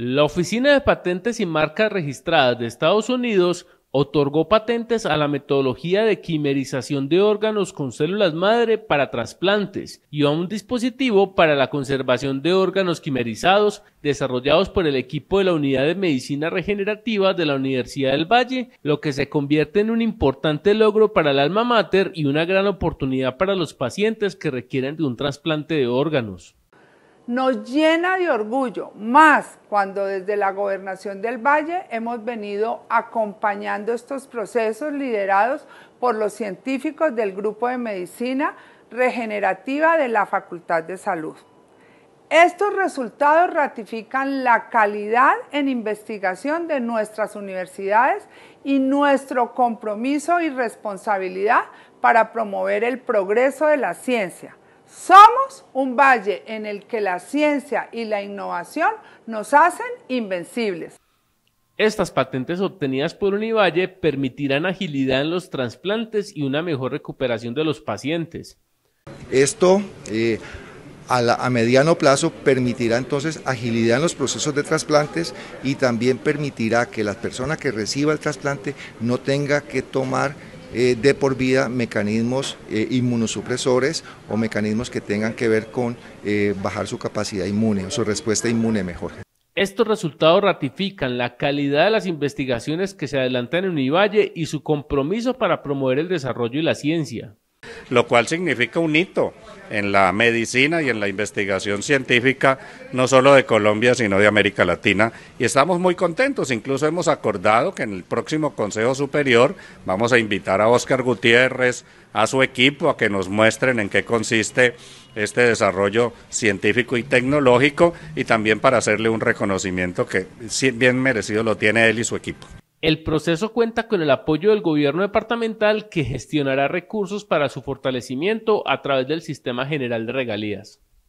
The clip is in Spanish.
La Oficina de Patentes y Marcas Registradas de Estados Unidos otorgó patentes a la metodología de quimerización de órganos con células madre para trasplantes y a un dispositivo para la conservación de órganos quimerizados desarrollados por el equipo de la Unidad de Medicina Regenerativa de la Universidad del Valle, lo que se convierte en un importante logro para el alma mater y una gran oportunidad para los pacientes que requieren de un trasplante de órganos nos llena de orgullo, más cuando desde la gobernación del Valle hemos venido acompañando estos procesos liderados por los científicos del Grupo de Medicina Regenerativa de la Facultad de Salud. Estos resultados ratifican la calidad en investigación de nuestras universidades y nuestro compromiso y responsabilidad para promover el progreso de la ciencia somos un valle en el que la ciencia y la innovación nos hacen invencibles. Estas patentes obtenidas por Univalle permitirán agilidad en los trasplantes y una mejor recuperación de los pacientes. Esto eh, a, a, mediano plazo permitirá entonces agilidad en los procesos de trasplantes y también permitirá que la persona que reciba el trasplante no tenga que tomar eh, de por vida mecanismos eh, inmunosupresores o mecanismos que tengan que ver con eh, bajar su capacidad inmune o su respuesta inmune mejor. Estos resultados ratifican la calidad de las investigaciones que se adelantan en Univalle y su compromiso para promover el desarrollo y la ciencia lo cual significa un hito en la medicina y en la investigación científica, no solo de Colombia, sino de América Latina. Y estamos muy contentos, incluso hemos acordado que en el próximo Consejo Superior vamos a invitar a Óscar Gutiérrez, a su equipo, a que nos muestren en qué consiste este desarrollo científico y tecnológico y también para hacerle un reconocimiento que bien merecido lo tiene él y su equipo. El proceso cuenta con el apoyo del gobierno departamental que gestionará recursos para su fortalecimiento a través del Sistema General de Regalías.